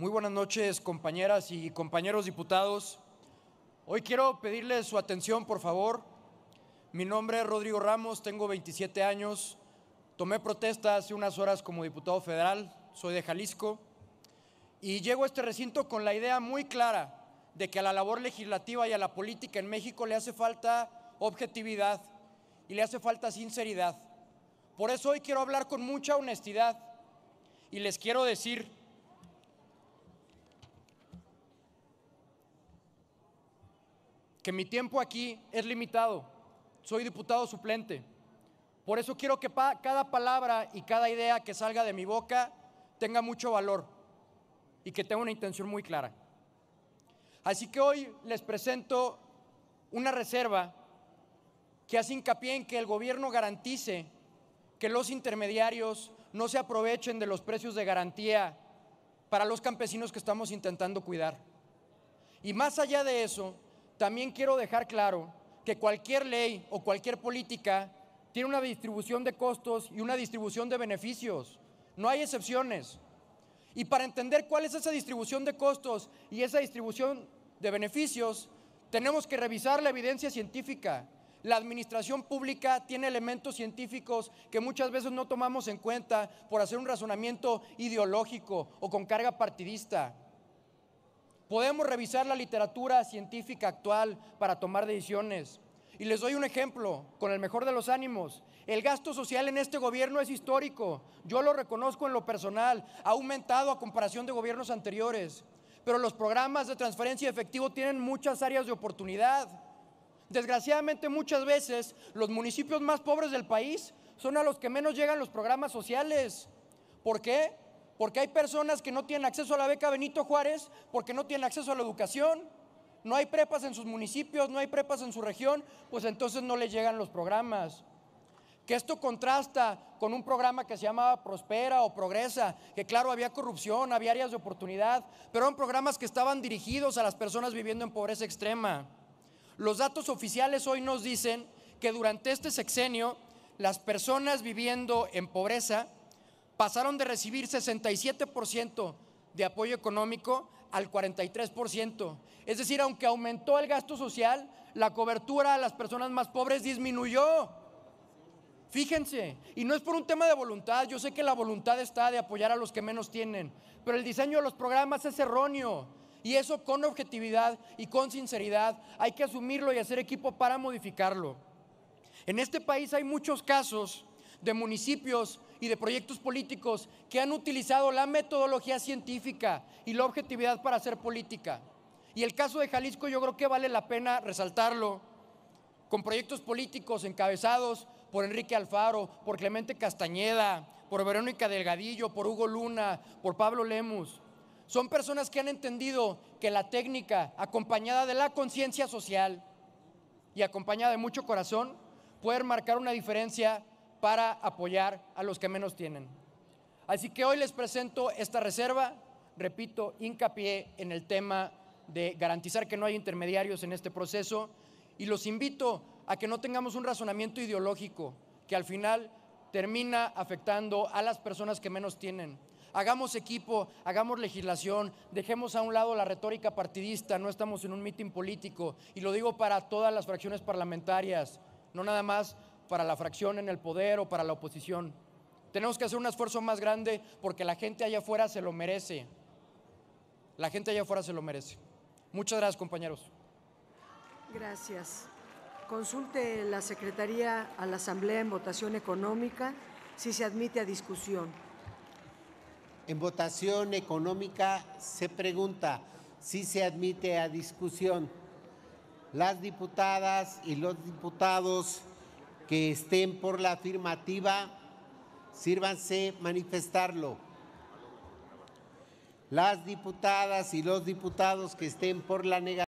Muy buenas noches, compañeras y compañeros diputados. Hoy quiero pedirles su atención, por favor. Mi nombre es Rodrigo Ramos, tengo 27 años. Tomé protesta hace unas horas como diputado federal, soy de Jalisco, y llego a este recinto con la idea muy clara de que a la labor legislativa y a la política en México le hace falta objetividad y le hace falta sinceridad. Por eso hoy quiero hablar con mucha honestidad y les quiero decir que mi tiempo aquí es limitado. Soy diputado suplente. Por eso quiero que cada palabra y cada idea que salga de mi boca tenga mucho valor y que tenga una intención muy clara. Así que hoy les presento una reserva que hace hincapié en que el gobierno garantice que los intermediarios no se aprovechen de los precios de garantía para los campesinos que estamos intentando cuidar. Y más allá de eso, también quiero dejar claro que cualquier ley o cualquier política tiene una distribución de costos y una distribución de beneficios. No hay excepciones. Y para entender cuál es esa distribución de costos y esa distribución de beneficios, tenemos que revisar la evidencia científica. La administración pública tiene elementos científicos que muchas veces no tomamos en cuenta por hacer un razonamiento ideológico o con carga partidista. Podemos revisar la literatura científica actual para tomar decisiones. Y les doy un ejemplo, con el mejor de los ánimos. El gasto social en este gobierno es histórico. Yo lo reconozco en lo personal. Ha aumentado a comparación de gobiernos anteriores. Pero los programas de transferencia de efectivo tienen muchas áreas de oportunidad. Desgraciadamente muchas veces los municipios más pobres del país son a los que menos llegan los programas sociales. ¿Por qué? Porque hay personas que no tienen acceso a la beca Benito Juárez, porque no tienen acceso a la educación, no hay prepas en sus municipios, no hay prepas en su región, pues entonces no les llegan los programas. Que esto contrasta con un programa que se llamaba Prospera o Progresa, que claro, había corrupción, había áreas de oportunidad, pero eran programas que estaban dirigidos a las personas viviendo en pobreza extrema. Los datos oficiales hoy nos dicen que durante este sexenio, las personas viviendo en pobreza pasaron de recibir 67% de apoyo económico al 43%. Es decir, aunque aumentó el gasto social, la cobertura a las personas más pobres disminuyó. Fíjense, y no es por un tema de voluntad, yo sé que la voluntad está de apoyar a los que menos tienen, pero el diseño de los programas es erróneo. Y eso con objetividad y con sinceridad hay que asumirlo y hacer equipo para modificarlo. En este país hay muchos casos de municipios y de proyectos políticos que han utilizado la metodología científica y la objetividad para hacer política. Y el caso de Jalisco yo creo que vale la pena resaltarlo con proyectos políticos encabezados por Enrique Alfaro, por Clemente Castañeda, por Verónica Delgadillo, por Hugo Luna, por Pablo Lemus. Son personas que han entendido que la técnica, acompañada de la conciencia social y acompañada de mucho corazón, puede marcar una diferencia para apoyar a los que menos tienen. Así que hoy les presento esta reserva, repito, hincapié en el tema de garantizar que no hay intermediarios en este proceso y los invito a que no tengamos un razonamiento ideológico que al final termina afectando a las personas que menos tienen. Hagamos equipo, hagamos legislación, dejemos a un lado la retórica partidista, no estamos en un mitin político y lo digo para todas las fracciones parlamentarias, no nada más para la fracción en el poder o para la oposición. Tenemos que hacer un esfuerzo más grande porque la gente allá afuera se lo merece. La gente allá afuera se lo merece. Muchas gracias, compañeros. Gracias. Consulte la Secretaría a la Asamblea en votación económica si se admite a discusión. En votación económica se pregunta si se admite a discusión. Las diputadas y los diputados que estén por la afirmativa, sírvanse manifestarlo. Las diputadas y los diputados que estén por la negativa.